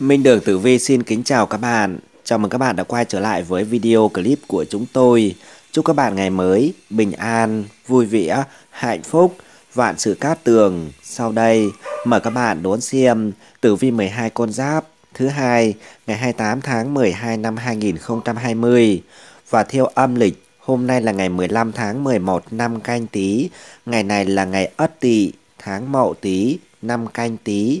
Minh Đường Tử Vi xin kính chào các bạn. Chào mừng các bạn đã quay trở lại với video clip của chúng tôi. Chúc các bạn ngày mới bình an, vui vẻ, hạnh phúc, vạn sự cát tường. Sau đây, mời các bạn đón xem Tử Vi 12 con giáp thứ hai ngày 28 tháng 12 năm 2020 và theo âm lịch Hôm nay là ngày 15 tháng 11 năm canh tý. ngày này là ngày Ất Tỵ, tháng Mậu Tý, năm canh tý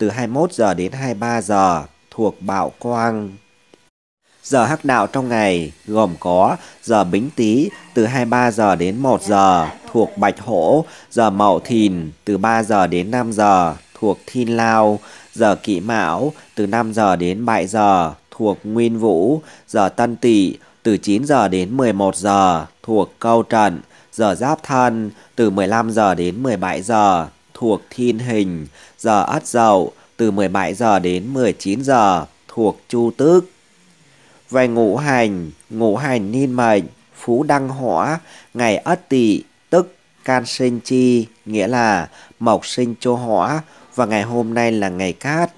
từ 21 giờ đến 23 giờ thuộc bạo quang. Giờ hắc đạo trong ngày gồm có giờ bính tý từ 23 giờ đến 1 giờ thuộc bạch hổ, giờ mậu thìn từ 3 giờ đến 5 giờ thuộc thiên lao, giờ kỵ mão từ 5 giờ đến 7 giờ thuộc nguyên vũ, giờ tân tỵ từ 9 giờ đến 11 giờ thuộc câu trận, giờ giáp thân từ 15 giờ đến 17 giờ thuộc thiên hình, giờ Ất Dậu từ 17 giờ đến 19 giờ thuộc Chu Tước. Về ngũ hành, ngũ hành niên mệnh, phú đăng hỏa, ngày Ất Tỵ tức can sinh chi, nghĩa là mộc sinh cho hỏa và ngày hôm nay là ngày cát.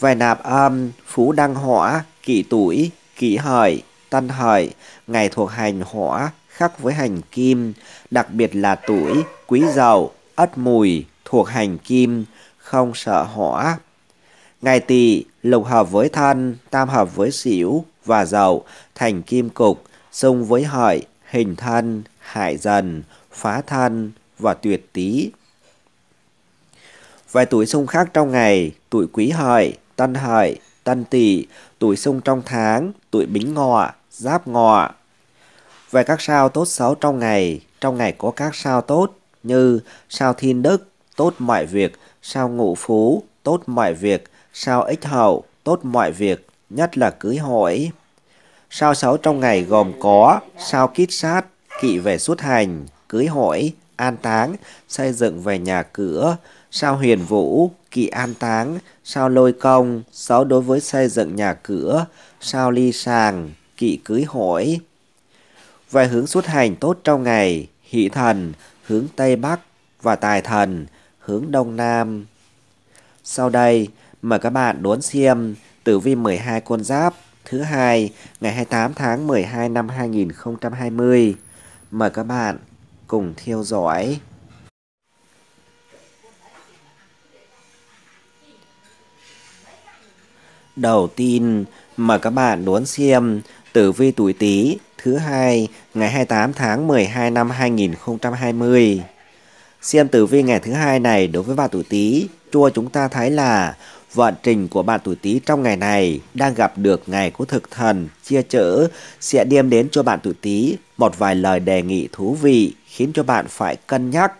Về nạp âm, phú đăng hỏa, kỷ tuổi, kỷ hợi, tân hợi, ngày thuộc hành hỏa khắc với hành kim, đặc biệt là tuổi quý dậu, ất mùi thuộc hành kim, không sợ hỏa. Ngày tỵ lục hợp với thân, tam hợp với xỉu và dậu thành kim cục, xung với hợi, hình thân, hại dần, phá thân và tuyệt tý. Vài tuổi xung khác trong ngày, tuổi quý hợi, tân hợi, tân tỵ, tuổi xung trong tháng, tuổi bính ngọ, giáp ngọ. Về các sao tốt xấu trong ngày, trong ngày có các sao tốt như sao thiên đức, tốt mọi việc, sao ngũ phú, tốt mọi việc, sao ích hậu, tốt mọi việc, nhất là cưới hỏi. Sao sáu trong ngày gồm có, sao kít sát, kỵ về xuất hành, cưới hỏi, an táng, xây dựng về nhà cửa, sao huyền vũ, kỵ an táng, sao lôi công, sáu đối với xây dựng nhà cửa, sao ly sàng, kỵ cưới hỏi. Về hướng xuất hành tốt trong ngày, hỷ thần, hướng Tây Bắc và tài thần, hướng Đông Nam. Sau đây, mời các bạn đón xem tử vi 12 con giáp thứ hai ngày 28 tháng 12 năm 2020. Mời các bạn cùng theo dõi. Đầu tiên, mời các bạn đón xem tử vi tuổi Tý thứ hai ngày 28 tháng 12 năm 2020. Xem tử vi ngày thứ hai này đối với bạn tuổi Tý, chua chúng ta thấy là vận trình của bạn tuổi Tý trong ngày này đang gặp được ngày của thực thần chia chở sẽ đem đến cho bạn tuổi Tý một vài lời đề nghị thú vị khiến cho bạn phải cân nhắc.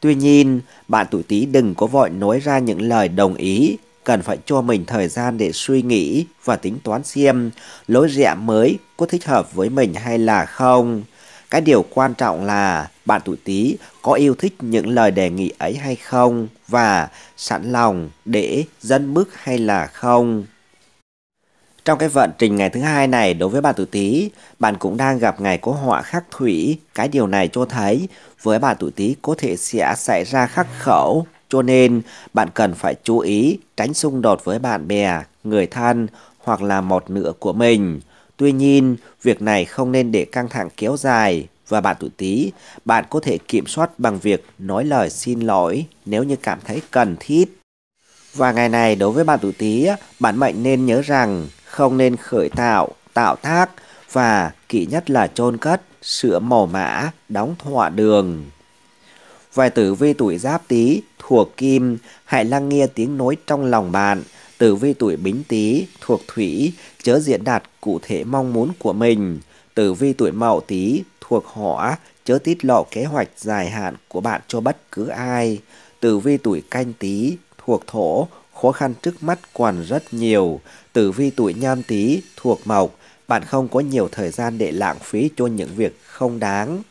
Tuy nhiên, bạn tuổi Tý đừng có vội nói ra những lời đồng ý, cần phải cho mình thời gian để suy nghĩ và tính toán xem lối rẽ mới có thích hợp với mình hay là không. Cái điều quan trọng là bạn tuổi Tý có yêu thích những lời đề nghị ấy hay không và sẵn lòng để dân bước hay là không. Trong cái vận trình ngày thứ hai này đối với bạn tuổi Tý, bạn cũng đang gặp ngày có họa khắc thủy. Cái điều này cho thấy với bạn tuổi Tý có thể sẽ xảy ra khắc khẩu, cho nên bạn cần phải chú ý tránh xung đột với bạn bè, người thân hoặc là một nửa của mình. Tuy nhiên, việc này không nên để căng thẳng kéo dài và bạn tuổi Tý, bạn có thể kiểm soát bằng việc nói lời xin lỗi nếu như cảm thấy cần thiết. Và ngày này đối với bạn tuổi Tý, bạn mệnh nên nhớ rằng không nên khởi tạo, tạo thác và kỹ nhất là chôn cất, sửa màu mã, đóng thọa đường. Vài tử vi tuổi giáp tý thuộc kim, hãy lắng nghe tiếng nói trong lòng bạn, tử vi tuổi bính tý thuộc thủy chớ diễn đạt cụ thể mong muốn của mình. Tử vi tuổi mậu tý thuộc hỏa chớ tiết lộ kế hoạch dài hạn của bạn cho bất cứ ai. Tử vi tuổi canh tý thuộc thổ khó khăn trước mắt còn rất nhiều. Tử vi tuổi nhâm tý thuộc mộc bạn không có nhiều thời gian để lãng phí cho những việc không đáng.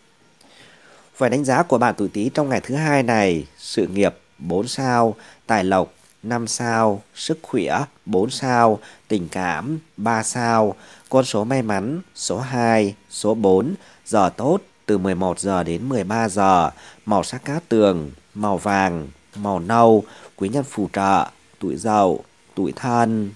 Và đánh giá của bạn tuổi Tý trong ngày thứ hai này, sự nghiệp 4 sao, tài lộc 5 sao, sức khỏe 4 sao, tình cảm 3 sao, con số may mắn số 2, số 4, giờ tốt từ 11 giờ đến 13 giờ, màu sắc cát tường, màu vàng, màu nâu, quý nhân phù trợ, tuổi dậu, tuổi thân.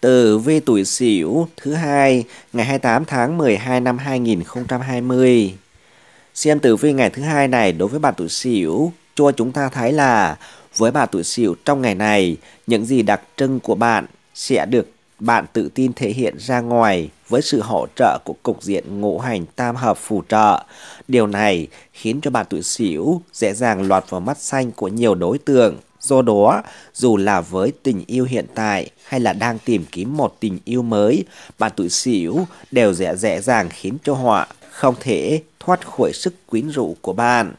Tử vi tuổi Sửu thứ hai ngày 28 tháng 12 năm 2020. Xem tử vi ngày thứ hai này đối với bạn tuổi Sửu, cho chúng ta thấy là với bạn tuổi Sửu trong ngày này, những gì đặc trưng của bạn sẽ được bạn tự tin thể hiện ra ngoài với sự hỗ trợ của cục diện ngũ hành tam hợp phù trợ. Điều này khiến cho bạn tuổi Sửu dễ dàng lọt vào mắt xanh của nhiều đối tượng. Do đó, dù là với tình yêu hiện tại hay là đang tìm kiếm một tình yêu mới, bạn tuổi Sửu đều dễ dễ dàng khiến cho họ không thể thoát khỏi sức quyến rũ của bạn.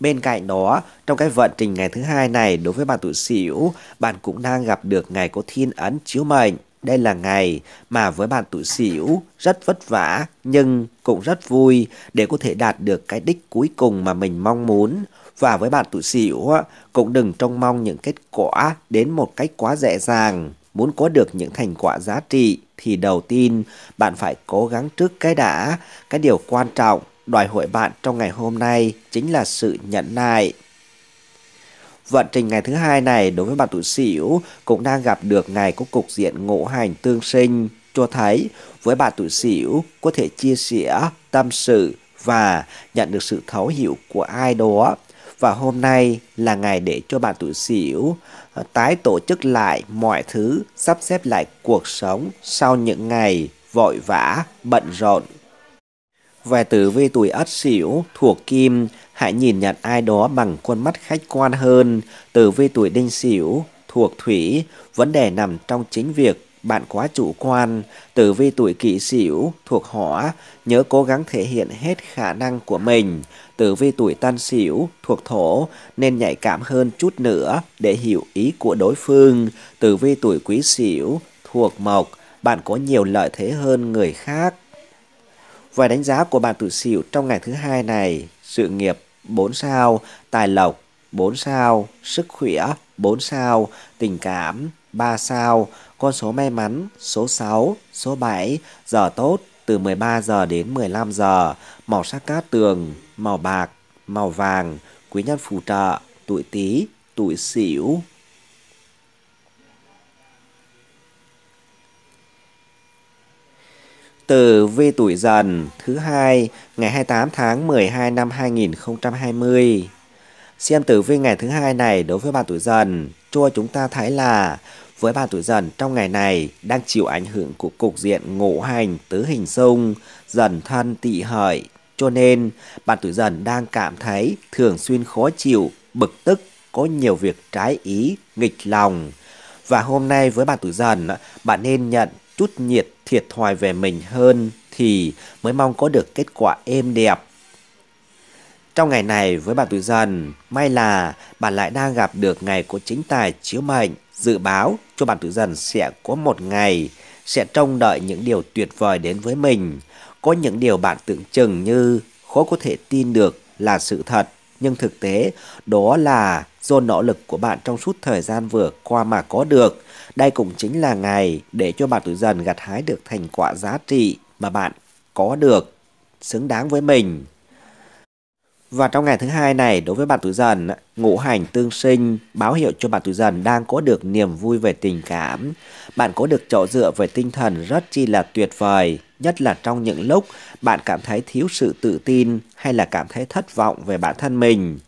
Bên cạnh đó, trong cái vận trình ngày thứ hai này đối với bạn tuổi Sửu, bạn cũng đang gặp được ngày có thiên ấn chiếu mệnh. Đây là ngày mà với bạn tuổi Sửu rất vất vả nhưng cũng rất vui để có thể đạt được cái đích cuối cùng mà mình mong muốn. Và với bạn tuổi Sửu cũng đừng trông mong những kết quả đến một cách quá dễ dàng. Muốn có được những thành quả giá trị thì đầu tiên bạn phải cố gắng trước cái đã. Cái điều quan trọng đòi hỏi bạn trong ngày hôm nay chính là sự nhận nại. Vận trình ngày thứ hai này đối với bạn tuổi Sửu cũng đang gặp được ngày có cục diện ngũ hành tương sinh cho thấy với bạn tuổi Sửu có thể chia sẻ tâm sự và nhận được sự thấu hiểu của ai đó và hôm nay là ngày để cho bạn tuổi Sửu ờ, tái tổ chức lại mọi thứ, sắp xếp lại cuộc sống sau những ngày vội vã, bận rộn. Về tử vi tuổi Ất Sửu thuộc Kim, hãy nhìn nhận ai đó bằng khuôn mắt khách quan hơn. Tử vi tuổi Đinh Sửu thuộc Thủy, vấn đề nằm trong chính việc bạn quá chủ quan, tử vi tuổi kỷ sửu thuộc hỏa, nhớ cố gắng thể hiện hết khả năng của mình. Tử vi tuổi tân sửu thuộc thổ, nên nhạy cảm hơn chút nữa để hiểu ý của đối phương. Tử vi tuổi quý sửu thuộc mộc, bạn có nhiều lợi thế hơn người khác. Vài đánh giá của bạn tuổi sửu trong ngày thứ hai này, sự nghiệp 4 sao, tài lộc 4 sao, sức khỏe 4 sao, tình cảm 3 sao, con số may mắn, số 6, số 7, giờ tốt từ 13 giờ đến 15 giờ, màu sắc cát tường, màu bạc, màu vàng, quý nhân phù trợ, tuổi Tý, tuổi Sửu. Từ vi tuổi dần thứ hai ngày 28 tháng 12 năm 2020. Xem tử vi ngày thứ hai này đối với bạn tuổi dần cho chúng ta thấy là với bạn tuổi dần trong ngày này đang chịu ảnh hưởng của cục diện ngũ hành tứ hình xung, dần thân tỵ hợi. Cho nên, bạn tuổi dần đang cảm thấy thường xuyên khó chịu, bực tức, có nhiều việc trái ý, nghịch lòng. Và hôm nay với bạn tuổi dần, bạn nên nhận chút nhiệt thiệt thòi về mình hơn thì mới mong có được kết quả êm đẹp trong ngày này với bà tuổi dần, may là bạn lại đang gặp được ngày của chính tài chiếu mệnh, dự báo cho bạn tuổi dần sẽ có một ngày sẽ trông đợi những điều tuyệt vời đến với mình. Có những điều bạn tưởng chừng như khó có thể tin được là sự thật, nhưng thực tế đó là do nỗ lực của bạn trong suốt thời gian vừa qua mà có được. Đây cũng chính là ngày để cho bạn tuổi dần gặt hái được thành quả giá trị mà bạn có được xứng đáng với mình. Và trong ngày thứ hai này, đối với bạn tuổi dần, ngũ hành tương sinh báo hiệu cho bạn tuổi dần đang có được niềm vui về tình cảm. Bạn có được chỗ dựa về tinh thần rất chi là tuyệt vời, nhất là trong những lúc bạn cảm thấy thiếu sự tự tin hay là cảm thấy thất vọng về bản thân mình.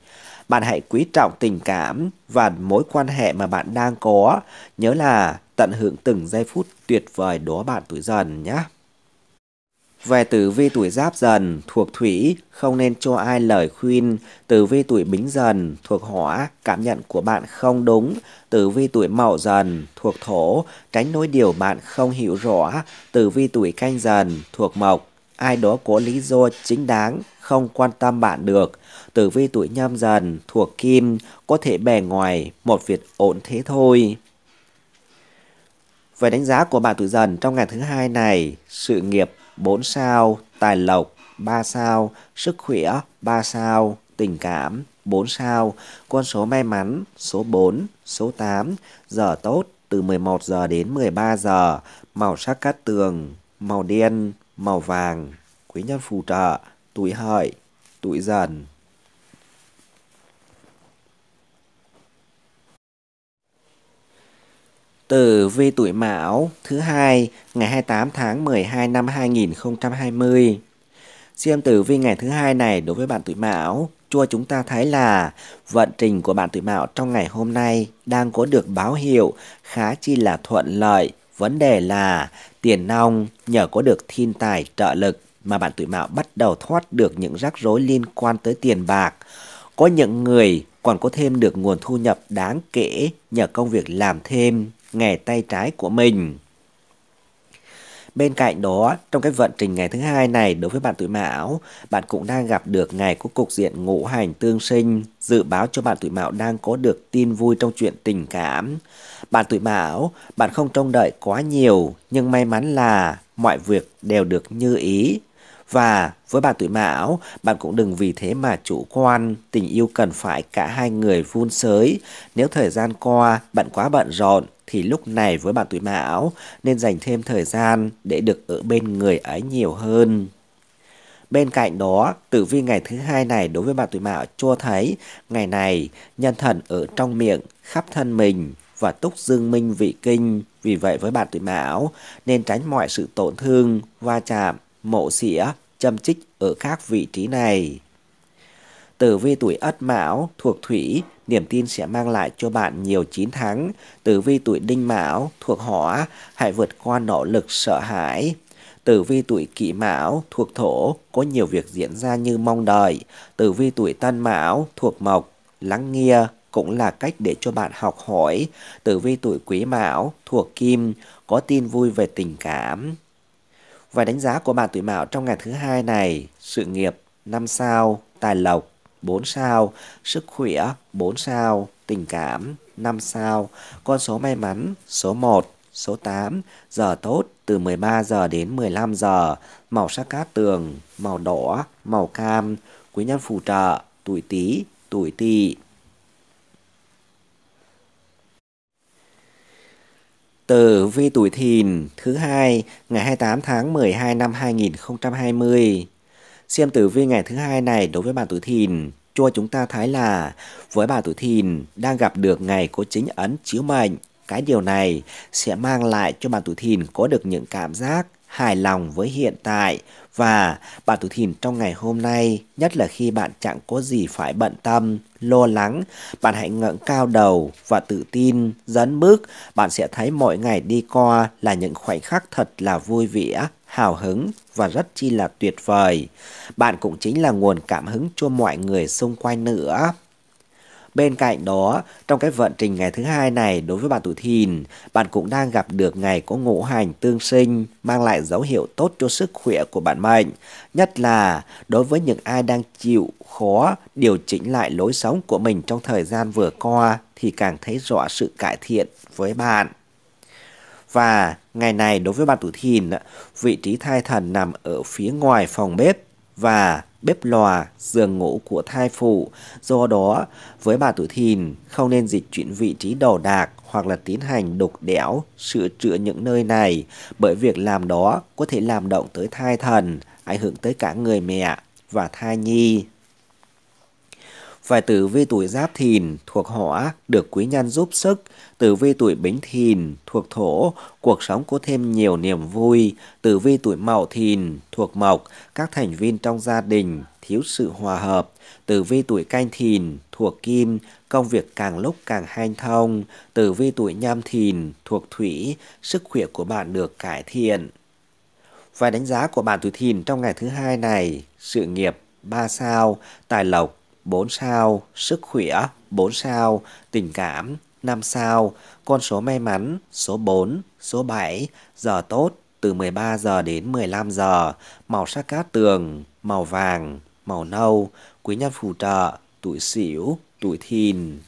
Bạn hãy quý trọng tình cảm và mối quan hệ mà bạn đang có. Nhớ là tận hưởng từng giây phút tuyệt vời đó bạn tuổi dần nhé. Về tử vi tuổi giáp dần thuộc thủy, không nên cho ai lời khuyên. Tử vi tuổi bính dần thuộc hỏa, cảm nhận của bạn không đúng. Tử vi tuổi mậu dần thuộc thổ, tránh nói điều bạn không hiểu rõ. Tử vi tuổi canh dần thuộc mộc, ai đó có lý do chính đáng không quan tâm bạn được. Tử vi tuổi nhâm dần thuộc kim, có thể bề ngoài một việc ổn thế thôi. Về đánh giá của bạn tuổi dần trong ngày thứ hai này, sự nghiệp 4 sao, tài lộc 3 sao, sức khỏe 3 sao, tình cảm 4 sao, con số may mắn số 4, số 8, giờ tốt từ 11 giờ đến 13 giờ, màu sắc cát tường, màu đen, màu vàng, quý nhân phù trợ, tuổi hợi, tuổi dần. Tử vi tuổi Mão thứ hai ngày 28 tháng 12 năm 2020. Xem tử vi ngày thứ hai này đối với bạn tuổi Mão, cho chúng ta thấy là vận trình của bạn tuổi Mão trong ngày hôm nay đang có được báo hiệu khá chi là thuận lợi. Vấn đề là tiền nong nhờ có được thiên tài trợ lực mà bạn tuổi Mão bắt đầu thoát được những rắc rối liên quan tới tiền bạc. Có những người còn có thêm được nguồn thu nhập đáng kể nhờ công việc làm thêm nghề tay trái của mình. Bên cạnh đó, trong cái vận trình ngày thứ hai này đối với bạn tuổi mão, bạn cũng đang gặp được ngày của cục diện ngũ hành tương sinh, dự báo cho bạn tuổi mão đang có được tin vui trong chuyện tình cảm. Bạn tuổi mão, bạn không trông đợi quá nhiều, nhưng may mắn là mọi việc đều được như ý, và với bạn tuổi mão, bạn cũng đừng vì thế mà chủ quan, tình yêu cần phải cả hai người vun sới. Nếu thời gian qua bạn quá bận rộn thì lúc này với bạn tuổi mão nên dành thêm thời gian để được ở bên người ấy nhiều hơn. Bên cạnh đó, tử vi ngày thứ hai này đối với bạn tuổi mão cho thấy ngày này nhân thần ở trong miệng, khắp thân mình và túc dương minh vị kinh. Vì vậy với bạn tuổi mão nên tránh mọi sự tổn thương, va chạm, mộ xỉa châm chích ở các vị trí này. Tử vi tuổi Ất Mão thuộc Thủy, niềm tin sẽ mang lại cho bạn nhiều chiến thắng. Tử vi tuổi Đinh Mão thuộc Hỏa, hãy vượt qua nỗ lực sợ hãi. Tử vi tuổi Kỷ Mão thuộc Thổ, có nhiều việc diễn ra như mong đợi. Tử vi tuổi Tân Mão thuộc Mộc, lắng nghe cũng là cách để cho bạn học hỏi. Tử vi tuổi Quý Mão thuộc Kim, có tin vui về tình cảm. Và đánh giá của bạn tuổi mão trong ngày thứ hai này, sự nghiệp 5 sao, tài lộc 4 sao, sức khỏe 4 sao, tình cảm 5 sao, con số may mắn số 1, số 8, giờ tốt từ 13 giờ đến 15 giờ, màu sắc cát tường, màu đỏ, màu cam, quý nhân phù trợ, tuổi Tý, tuổi Tỵ. Tử vi tuổi thìn thứ hai ngày 28 tháng 12 năm 2020. Xem tử vi ngày thứ hai này đối với bạn tuổi thìn cho chúng ta thấy là với bạn tuổi thìn đang gặp được ngày có chính ấn chiếu mệnh. Cái điều này sẽ mang lại cho bạn tuổi thìn có được những cảm giác hài lòng với hiện tại và bạn tuổi thìn trong ngày hôm nay nhất là khi bạn chẳng có gì phải bận tâm lo lắng, bạn hãy ngẩng cao đầu và tự tin, dẫn bước, bạn sẽ thấy mỗi ngày đi qua là những khoảnh khắc thật là vui vẻ, hào hứng và rất chi là tuyệt vời. Bạn cũng chính là nguồn cảm hứng cho mọi người xung quanh nữa. Bên cạnh đó, trong cái vận trình ngày thứ hai này đối với bạn tuổi thìn, bạn cũng đang gặp được ngày có ngũ hành tương sinh mang lại dấu hiệu tốt cho sức khỏe của bạn mệnh. Nhất là đối với những ai đang chịu khó điều chỉnh lại lối sống của mình trong thời gian vừa qua thì càng thấy rõ sự cải thiện với bạn. Và ngày này đối với bạn tuổi thìn, vị trí thai thần nằm ở phía ngoài phòng bếp và bếp lò, giường ngủ của thai phụ. Do đó, với bà tuổi thìn, không nên dịch chuyển vị trí đồ đạc hoặc là tiến hành đục đẽo, sửa chữa những nơi này, bởi việc làm đó có thể làm động tới thai thần, ảnh hưởng tới cả người mẹ và thai nhi. Vài tử vi tuổi giáp thìn thuộc hỏa được quý nhân giúp sức, Tử vi tuổi Bính Thìn thuộc Thổ, cuộc sống có thêm nhiều niềm vui. Tử vi tuổi Mậu Thìn thuộc Mộc, các thành viên trong gia đình thiếu sự hòa hợp. Tử vi tuổi Canh Thìn thuộc Kim, công việc càng lúc càng hanh thông. Tử vi tuổi Nhâm Thìn thuộc Thủy, sức khỏe của bạn được cải thiện. vài đánh giá của bạn tuổi Thìn trong ngày thứ hai này, sự nghiệp 3 sao, tài lộc 4 sao, sức khỏe 4 sao, tình cảm năm sao, con số may mắn số 4, số 7, giờ tốt từ 13 giờ đến 15 giờ, màu sắc cát tường, màu vàng, màu nâu, quý nhân phù trợ, tuổi xỉu, tuổi thìn.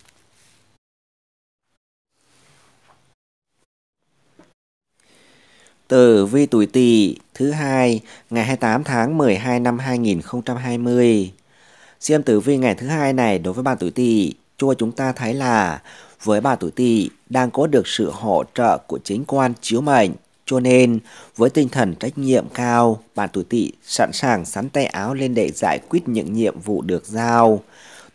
Tử vi tuổi Tỵ, thứ hai, ngày 28 tháng 12 năm 2020. Xem tử vi ngày thứ hai này đối với bạn tuổi Tỵ, cho chúng ta thấy là với bà tuổi tỵ đang có được sự hỗ trợ của chính quan chiếu mệnh. Cho nên, với tinh thần trách nhiệm cao, bạn tuổi tỵ sẵn sàng sắn tay áo lên để giải quyết những nhiệm vụ được giao.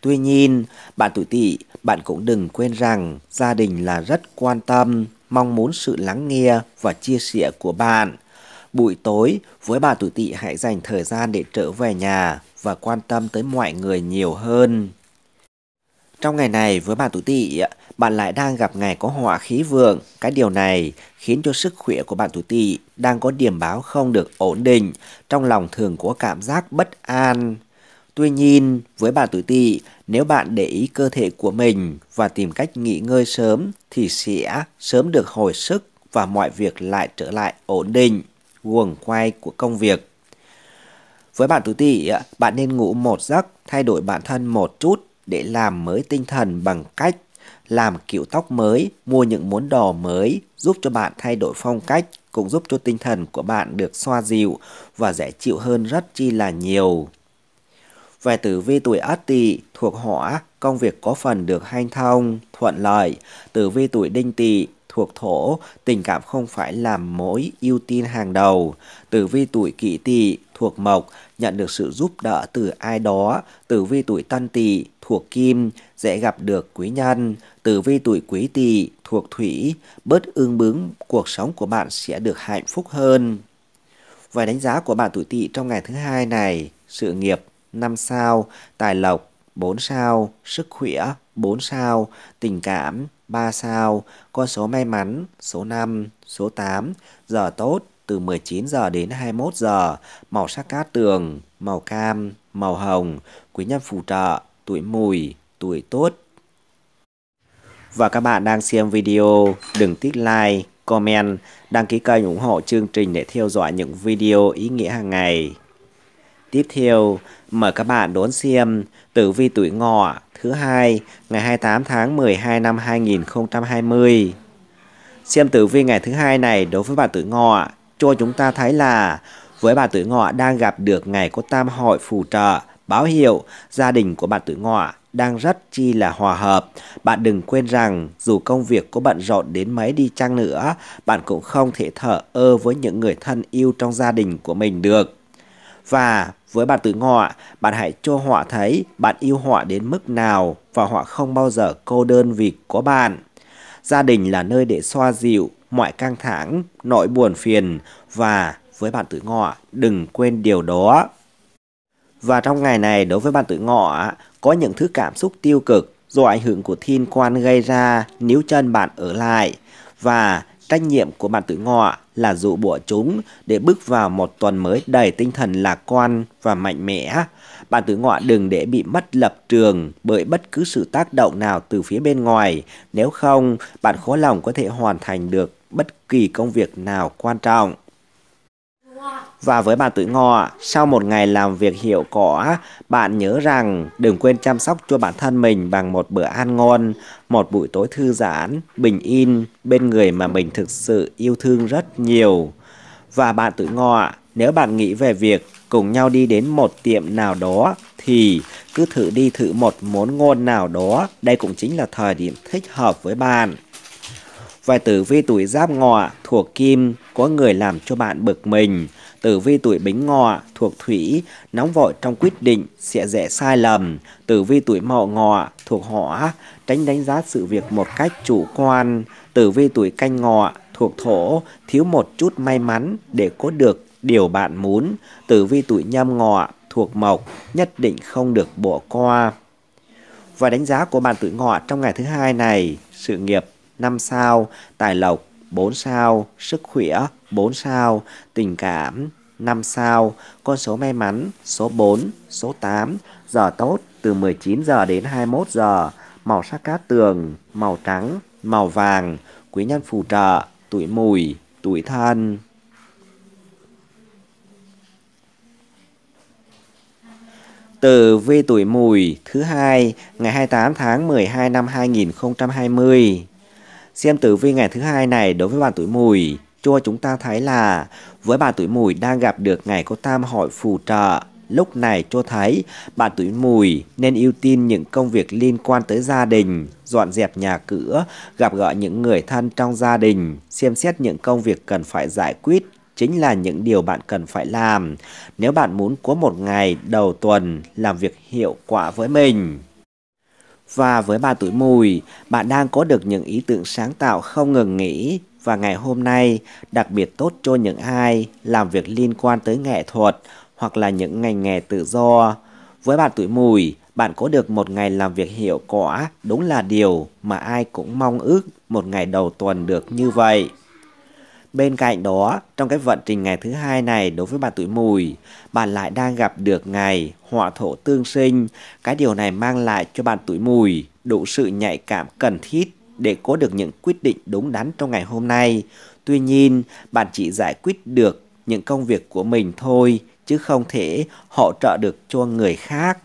Tuy nhiên, bạn tuổi tỵ, bạn cũng đừng quên rằng gia đình là rất quan tâm, mong muốn sự lắng nghe và chia sẻ của bạn. Buổi tối, với bà tuổi tỵ hãy dành thời gian để trở về nhà và quan tâm tới mọi người nhiều hơn. Trong ngày này với bạn tuổi tỵ, bạn lại đang gặp ngày có họa khí vượng. Cái điều này khiến cho sức khỏe của bạn tuổi tỵ đang có điểm báo không được ổn định, trong lòng thường có cảm giác bất an. Tuy nhiên, với bạn tuổi tỵ, nếu bạn để ý cơ thể của mình và tìm cách nghỉ ngơi sớm thì sẽ sớm được hồi sức và mọi việc lại trở lại ổn định, guồng quay của công việc. Với bạn tuổi tỵ, bạn nên ngủ một giấc, thay đổi bản thân một chút để làm mới tinh thần bằng cách làm kiểu tóc mới, mua những món đồ mới giúp cho bạn thay đổi phong cách, cũng giúp cho tinh thần của bạn được xoa dịu và dễ chịu hơn rất chi là nhiều. Về tử vi tuổi Ất Tỵ thuộc Hỏa, công việc có phần được hanh thông, thuận lợi. Tử vi tuổi Đinh Tỵ thuộc Thổ, tình cảm không phải là mối ưu tiên hàng đầu. Tử vi tuổi Kỷ Tỵ thuộc mộc, nhận được sự giúp đỡ từ ai đó, tử vi tuổi tân tỵ thuộc kim, dễ gặp được quý nhân, tử vi tuổi quý tỵ thuộc thủy, bớt ương bướng, cuộc sống của bạn sẽ được hạnh phúc hơn. Vài đánh giá của bạn tuổi tỵ trong ngày thứ hai này, sự nghiệp 5 sao, tài lộc 4 sao, sức khỏe 4 sao, tình cảm 3 sao, con số may mắn số 5, số 8, giờ tốt từ 19 giờ đến 21 giờ, màu sắc cát tường, màu cam, màu hồng, quý nhân phù trợ, tuổi mùi, tuổi tốt. Và các bạn đang xem video, đừng tích like, comment, đăng ký kênh ủng hộ chương trình để theo dõi những video ý nghĩa hàng ngày. Tiếp theo, mời các bạn đón xem tử vi tuổi ngọ thứ hai ngày 28 tháng 12 năm 2020. Xem tử vi ngày thứ hai này đối với bạn tuổi ngọ cho chúng ta thấy là với bà tuổi ngọ đang gặp được ngày có tam hội phù trợ, báo hiệu gia đình của bạn tuổi ngọ đang rất chi là hòa hợp. Bạn đừng quên rằng dù công việc có bận rộn đến mấy đi chăng nữa, bạn cũng không thể thở ơ với những người thân yêu trong gia đình của mình được. Và với bạn tuổi ngọ, bạn hãy cho họ thấy bạn yêu họ đến mức nào và họ không bao giờ cô đơn vì có bạn. Gia đình là nơi để xoa dịu, mọi căng thẳng, nỗi buồn phiền và với bạn tử ngọ đừng quên điều đó. Và trong ngày này đối với bạn tử ngọ có những thứ cảm xúc tiêu cực do ảnh hưởng của thiên quan gây ra nếu chân bạn ở lại và trách nhiệm của bạn tử ngọ là dụ bỏ chúng để bước vào một tuần mới đầy tinh thần lạc quan và mạnh mẽ. Bạn tử ngọ đừng để bị mất lập trường bởi bất cứ sự tác động nào từ phía bên ngoài, nếu không bạn khó lòng có thể hoàn thành được bất kỳ công việc nào quan trọng. Và với bạn tuổi ngọ, sau một ngày làm việc hiệu quả, bạn nhớ rằng đừng quên chăm sóc cho bản thân mình bằng một bữa ăn ngon, một buổi tối thư giãn, bình yên, bên người mà mình thực sự yêu thương rất nhiều. Và bạn tuổi ngọ, nếu bạn nghĩ về việc cùng nhau đi đến một tiệm nào đó thì cứ thử đi thử một món ngon nào đó, đây cũng chính là thời điểm thích hợp với bạn. Và tử vi tuổi giáp ngọ thuộc kim có người làm cho bạn bực mình. Tử vi tuổi bính ngọ thuộc thủy nóng vội trong quyết định sẽ dễ sai lầm. Tử vi tuổi mậu ngọ thuộc hỏa tránh đánh giá sự việc một cách chủ quan. Tử vi tuổi canh ngọ thuộc thổ thiếu một chút may mắn để có được điều bạn muốn. Tử vi tuổi nhâm ngọ thuộc mộc nhất định không được bỏ qua. Và đánh giá của bạn tuổi ngọ trong ngày thứ hai này, sự nghiệp 5 sao, tài lộc 4 sao, sức khỏe 4 sao, tình cảm 5 sao, con số may mắn số 4, số 8, giờ tốt từ 19 giờ đến 21 giờ, màu sắc cát tường, màu trắng, màu vàng, quý nhân phù trợ, tuổi mùi, tuổi thân. từ vi tuổi mùi thứ hai ngày 28 tháng 12 năm 2020. Xem tử vi ngày thứ hai này đối với bạn tuổi mùi, cho chúng ta thấy là với bạn tuổi mùi đang gặp được ngày có tam hội phù trợ. Lúc này cho thấy bạn tuổi mùi nên ưu tiên những công việc liên quan tới gia đình, dọn dẹp nhà cửa, gặp gỡ những người thân trong gia đình, xem xét những công việc cần phải giải quyết chính là những điều bạn cần phải làm nếu bạn muốn có một ngày đầu tuần làm việc hiệu quả với mình. Và với bà tuổi mùi, bạn đang có được những ý tưởng sáng tạo không ngừng nghỉ và ngày hôm nay đặc biệt tốt cho những ai làm việc liên quan tới nghệ thuật hoặc là những ngành nghề tự do. Với bạn tuổi mùi, bạn có được một ngày làm việc hiệu quả đúng là điều mà ai cũng mong ước một ngày đầu tuần được như vậy. Bên cạnh đó, trong cái vận trình ngày thứ hai này đối với bạn tuổi mùi, bạn lại đang gặp được ngày họa thổ tương sinh. Cái điều này mang lại cho bạn tuổi mùi đủ sự nhạy cảm cần thiết để có được những quyết định đúng đắn trong ngày hôm nay. Tuy nhiên, bạn chỉ giải quyết được những công việc của mình thôi, chứ không thể hỗ trợ được cho người khác.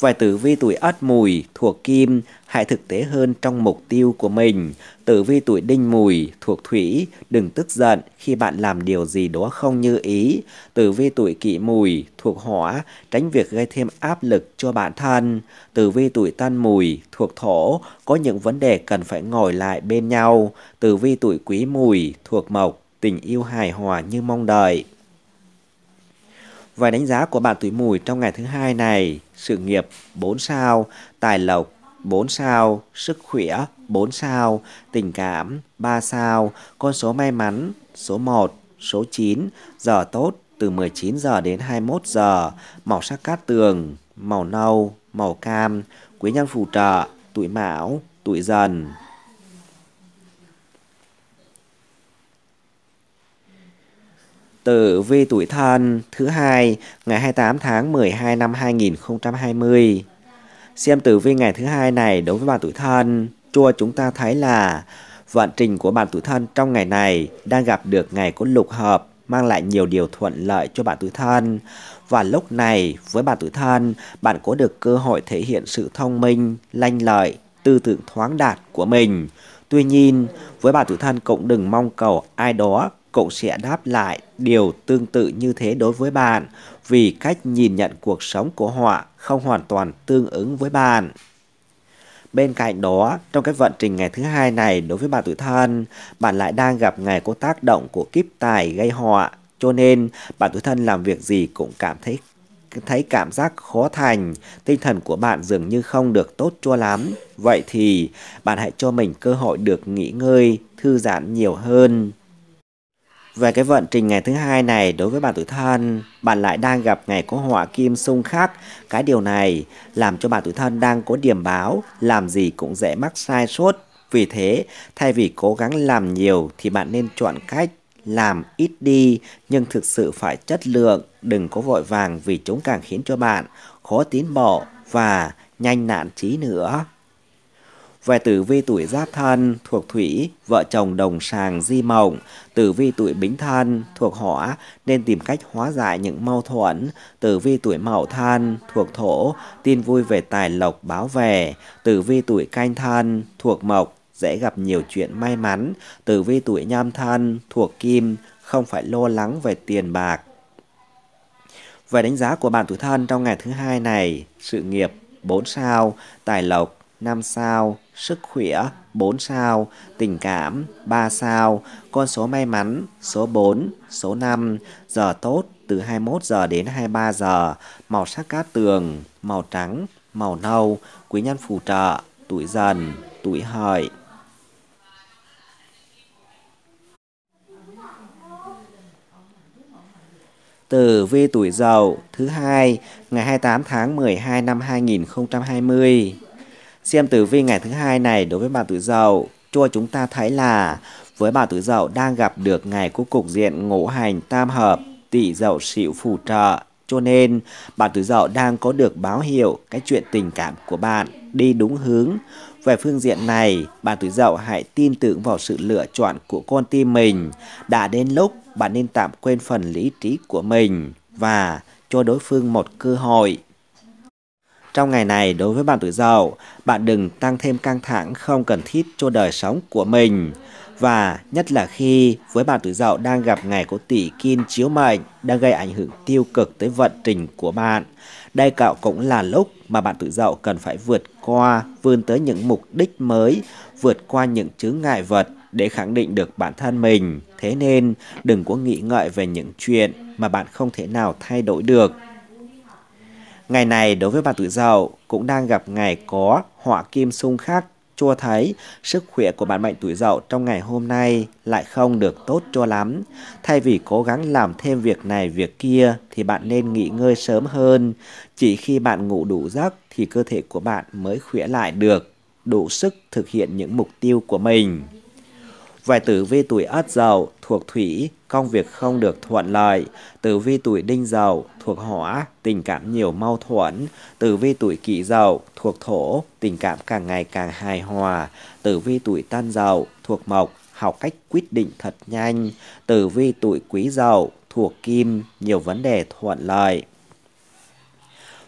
Vài tử vi tuổi ất mùi thuộc kim, hãy thực tế hơn trong mục tiêu của mình. Tử vi tuổi đinh mùi thuộc thủy, đừng tức giận khi bạn làm điều gì đó không như ý. Tử vi tuổi kỷ mùi thuộc hỏa, tránh việc gây thêm áp lực cho bản thân. Tử vi tuổi tân mùi thuộc thổ, có những vấn đề cần phải ngồi lại bên nhau. Tử vi tuổi quý mùi thuộc mộc, tình yêu hài hòa như mong đợi. Vài đánh giá của bạn tuổi mùi trong ngày thứ hai này, sự nghiệp 4 sao, tài lộc 4 sao, sức khỏe 4 sao, tình cảm 3 sao, con số may mắn số 1, số 9, giờ tốt từ 19 giờ đến 21 giờ, màu sắc cát tường, màu nâu, màu cam, quý nhân phù trợ, tuổi mão, tuổi dần. tử vi tuổi thân thứ hai ngày 28 tháng 12 năm 2020. Xem tử vi ngày thứ hai này đối với bạn tuổi thân, chua chúng ta thấy là vận trình của bạn tuổi thân trong ngày này đang gặp được ngày có lục hợp mang lại nhiều điều thuận lợi cho bạn tuổi thân. Và lúc này với bạn tuổi thân, bạn có được cơ hội thể hiện sự thông minh, lanh lợi, tư tưởng thoáng đạt của mình. Tuy nhiên, với bạn tuổi thân cũng đừng mong cầu ai đó cậu sẽ đáp lại điều tương tự như thế đối với bạn vì cách nhìn nhận cuộc sống của họ không hoàn toàn tương ứng với bạn. Bên cạnh đó, trong cái vận trình ngày thứ hai này đối với bạn tuổi thân, bạn lại đang gặp ngày có tác động của kiếp tài gây họa, cho nên bạn tuổi thân làm việc gì cũng cảm thấy thấy cảm giác khó thành, tinh thần của bạn dường như không được tốt cho lắm. Vậy thì bạn hãy cho mình cơ hội được nghỉ ngơi, thư giãn nhiều hơn. Về cái vận trình ngày thứ hai này đối với bạn tuổi thân, bạn lại đang gặp ngày có họa kim xung khắc. Cái điều này làm cho bạn tuổi thân đang có điểm báo, làm gì cũng dễ mắc sai sót. Vì thế, thay vì cố gắng làm nhiều thì bạn nên chọn cách làm ít đi nhưng thực sự phải chất lượng, đừng có vội vàng vì chúng càng khiến cho bạn khó tiến bộ và nhanh nạn trí nữa về tử vi tuổi giáp thân thuộc thủy, vợ chồng đồng sàng di mộng, tử vi tuổi bính thân thuộc hỏa nên tìm cách hóa giải những mâu thuẫn, tử vi tuổi mậu thân thuộc thổ, tin vui về tài lộc báo về, tử vi tuổi canh thân thuộc mộc dễ gặp nhiều chuyện may mắn, tử vi tuổi nhâm thân thuộc kim không phải lo lắng về tiền bạc. Về đánh giá của bạn tuổi thân trong ngày thứ hai này, sự nghiệp 4 sao, tài lộc 5 sao, sức khỏe 4 sao, tình cảm 3 sao, con số may mắn số 4, số 5, giờ tốt từ 21 giờ đến 23 giờ, màu sắc cát tường, màu trắng, màu nâu, quý nhân phù trợ, tuổi dần, tuổi hợi. Tử vi tuổi Dậu thứ hai ngày 28 tháng 12 năm 2020. Xem tử vi ngày thứ hai này đối với bà tuổi Dậu, cho chúng ta thấy là với bà tuổi Dậu đang gặp được ngày của cục diện ngũ hành tam hợp, tỷ dậu sửu phù trợ. Cho nên, bà tuổi Dậu đang có được báo hiệu cái chuyện tình cảm của bạn đi đúng hướng. Về phương diện này, bạn tuổi dậu hãy tin tưởng vào sự lựa chọn của con tim mình. Đã đến lúc bạn nên tạm quên phần lý trí của mình và cho đối phương một cơ hội. Trong ngày này, đối với bạn tuổi dậu, bạn đừng tăng thêm căng thẳng không cần thiết cho đời sống của mình. Và nhất là khi với bạn tuổi dậu đang gặp ngày của tỷ kim chiếu mệnh đang gây ảnh hưởng tiêu cực tới vận trình của bạn. Đây cạo cũng là lúc mà bạn tuổi dậu cần phải vượt qua, vươn tới những mục đích mới, vượt qua những chướng ngại vật để khẳng định được bản thân mình. Thế nên đừng có nghĩ ngợi về những chuyện mà bạn không thể nào thay đổi được Ngày này đối với bà tuổi dậu cũng đang gặp ngày có họa kim xung khắc cho thấy sức khỏe của bạn mệnh tuổi dậu trong ngày hôm nay lại không được tốt cho lắm. Thay vì cố gắng làm thêm việc này việc kia thì bạn nên nghỉ ngơi sớm hơn. Chỉ khi bạn ngủ đủ giấc thì cơ thể của bạn mới khỏe lại được, đủ sức thực hiện những mục tiêu của mình. Vài tử vi tuổi ất dậu thuộc thủy, công việc không được thuận lợi, tử vi tuổi đinh dậu thuộc hỏa, tình cảm nhiều mâu thuẫn, tử vi tuổi kỷ dậu thuộc thổ, tình cảm càng ngày càng hài hòa, tử vi tuổi tân dậu thuộc mộc, học cách quyết định thật nhanh, tử vi tuổi quý dậu thuộc kim, nhiều vấn đề thuận lợi.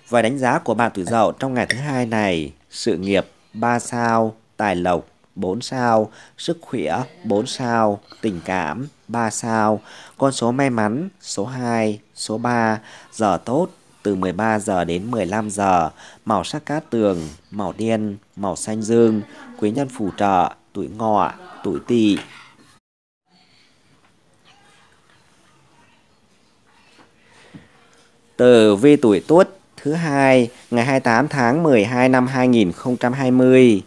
vài đánh giá của bạn tuổi dậu trong ngày thứ hai này, sự nghiệp 3 sao, tài lộc 4 sao, sức khỏe 4 sao, tình cảm 3 sao, con số may mắn số 2, số 3, giờ tốt từ 13 giờ đến 15 giờ, màu sắc cát tường, màu đen, màu xanh dương, quý nhân phù trợ, tuổi ngọ, tuổi tỵ. từ vi tuổi Tuất thứ hai ngày 28 tháng 12 năm 2020.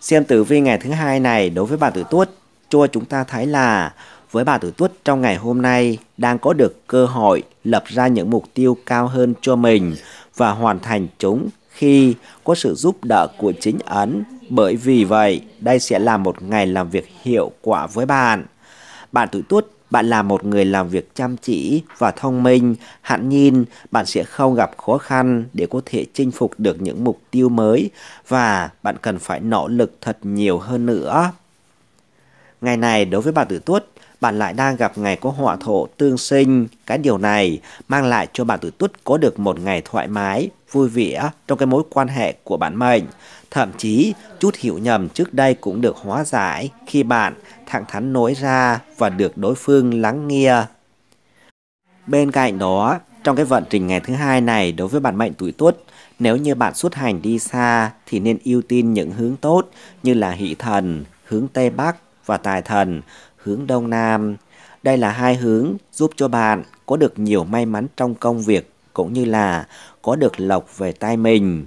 Xem tử vi ngày thứ hai này đối với bà tử tuất, cho chúng ta thấy là với bà tử tuất trong ngày hôm nay đang có được cơ hội lập ra những mục tiêu cao hơn cho mình và hoàn thành chúng khi có sự giúp đỡ của chính ấn. Bởi vì vậy, đây sẽ là một ngày làm việc hiệu quả với bạn. Bạn tuổi tuất bạn là một người làm việc chăm chỉ và thông minh, hẳn nhiên bạn sẽ không gặp khó khăn để có thể chinh phục được những mục tiêu mới và bạn cần phải nỗ lực thật nhiều hơn nữa. Ngày này đối với bạn tử tuất, bạn lại đang gặp ngày có họa thổ tương sinh. Cái điều này mang lại cho bạn tử tuất có được một ngày thoải mái, vui vẻ trong cái mối quan hệ của bạn mệnh. Thậm chí, chút hiểu nhầm trước đây cũng được hóa giải khi bạn thẳng thắn nói ra và được đối phương lắng nghe. Bên cạnh đó, trong cái vận trình ngày thứ hai này đối với bạn mệnh tuổi tuất, nếu như bạn xuất hành đi xa thì nên ưu tiên những hướng tốt như là hỷ thần, hướng Tây Bắc và tài thần, hướng Đông Nam. Đây là hai hướng giúp cho bạn có được nhiều may mắn trong công việc cũng như là có được lộc về tay mình.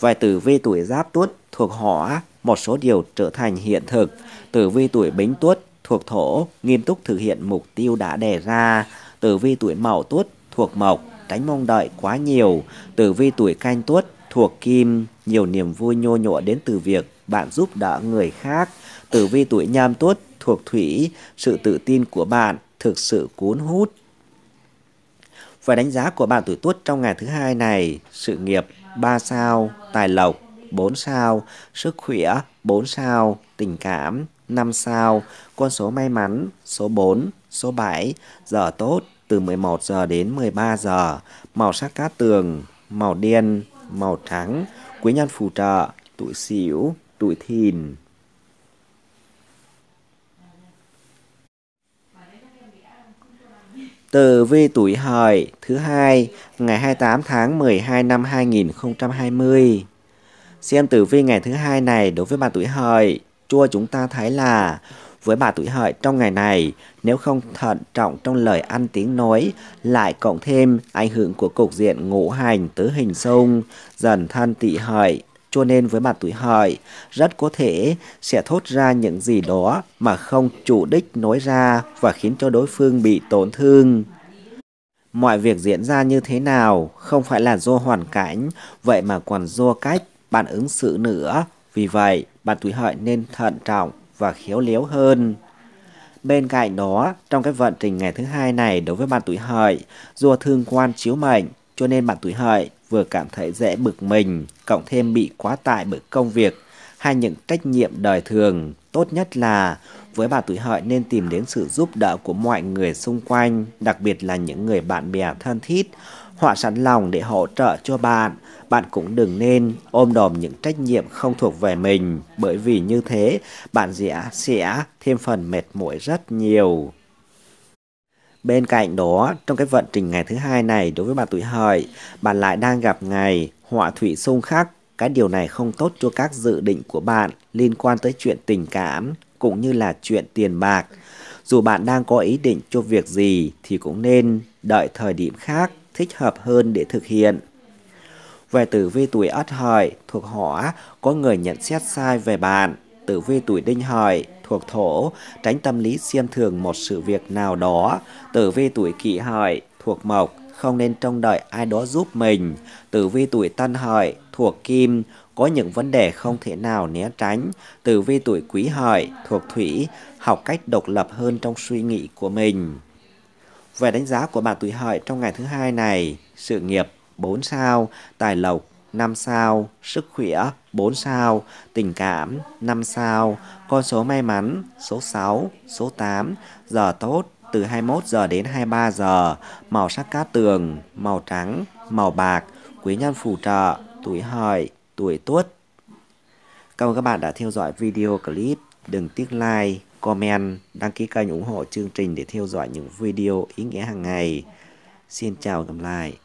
Vài tử vi tuổi giáp tuất thuộc hỏa, một số điều trở thành hiện thực. Tử vi tuổi bính tuất thuộc thổ, nghiêm túc thực hiện mục tiêu đã đề ra. Tử vi tuổi mậu tuất thuộc mộc, tránh mong đợi quá nhiều. Tử vi tuổi canh tuất thuộc kim, nhiều niềm vui nhô nhộ đến từ việc bạn giúp đỡ người khác. Tử vi tuổi nhâm tuất thuộc thủy, sự tự tin của bạn thực sự cuốn hút. Và đánh giá của bạn tuổi tuất trong ngày thứ hai này, sự nghiệp 3 sao, tài lộc 4 sao, sức khỏe 4 sao, tình cảm 5 sao, con số may mắn số 4, số 7, giờ tốt từ 11 giờ đến 13 giờ, màu sắc cát tường, màu đen, màu trắng, quý nhân phù trợ, tuổi xỉu, tuổi thìn. Tử vi tuổi hợi thứ hai ngày 28 tháng 12 năm 2020. Xem tử vi ngày thứ hai này đối với bà tuổi hợi, chua chúng ta thấy là với bà tuổi hợi trong ngày này, nếu không thận trọng trong lời ăn tiếng nói, lại cộng thêm ảnh hưởng của cục diện ngũ hành tứ hình xung, dần thân tỵ hợi cho nên với mặt tuổi hợi rất có thể sẽ thốt ra những gì đó mà không chủ đích nói ra và khiến cho đối phương bị tổn thương. Mọi việc diễn ra như thế nào không phải là do hoàn cảnh, vậy mà còn do cách bạn ứng xử nữa. Vì vậy, bạn tuổi hợi nên thận trọng và khéo léo hơn. Bên cạnh đó, trong cái vận trình ngày thứ hai này đối với bạn tuổi hợi, do thương quan chiếu mệnh, cho nên bạn tuổi hợi vừa cảm thấy dễ bực mình, cộng thêm bị quá tải bởi công việc hay những trách nhiệm đời thường. Tốt nhất là với bà tuổi hợi nên tìm đến sự giúp đỡ của mọi người xung quanh, đặc biệt là những người bạn bè thân thiết. Họ sẵn lòng để hỗ trợ cho bạn. Bạn cũng đừng nên ôm đồm những trách nhiệm không thuộc về mình, bởi vì như thế bạn dễ sẽ thêm phần mệt mỏi rất nhiều. Bên cạnh đó, trong cái vận trình ngày thứ hai này đối với bạn tuổi hợi, bạn lại đang gặp ngày họa thủy xung khắc. Cái điều này không tốt cho các dự định của bạn liên quan tới chuyện tình cảm cũng như là chuyện tiền bạc. Dù bạn đang có ý định cho việc gì thì cũng nên đợi thời điểm khác thích hợp hơn để thực hiện. Về tử vi tuổi Ất Hợi thuộc Hỏa có người nhận xét sai về bạn. Tử vi tuổi Đinh Hợi thuộc thổ, tránh tâm lý xem thường một sự việc nào đó. Tử vi tuổi kỷ hợi, thuộc mộc, không nên trông đợi ai đó giúp mình. Tử vi tuổi tân hợi, thuộc kim, có những vấn đề không thể nào né tránh. Tử vi tuổi quý hợi, thuộc thủy, học cách độc lập hơn trong suy nghĩ của mình. Về đánh giá của bạn tuổi hợi trong ngày thứ hai này, sự nghiệp 4 sao, tài lộc 5 sao, sức khỏe 4 sao, tình cảm 5 sao, con số may mắn số 6, số 8, giờ tốt từ 21 giờ đến 23 giờ, màu sắc cát tường, màu trắng, màu bạc, quý nhân phù trợ, tuổi hợi, tuổi tuất. Cảm ơn các bạn đã theo dõi video clip. Đừng tiếc like, comment, đăng ký kênh ủng hộ chương trình để theo dõi những video ý nghĩa hàng ngày. Xin chào và gặp lại.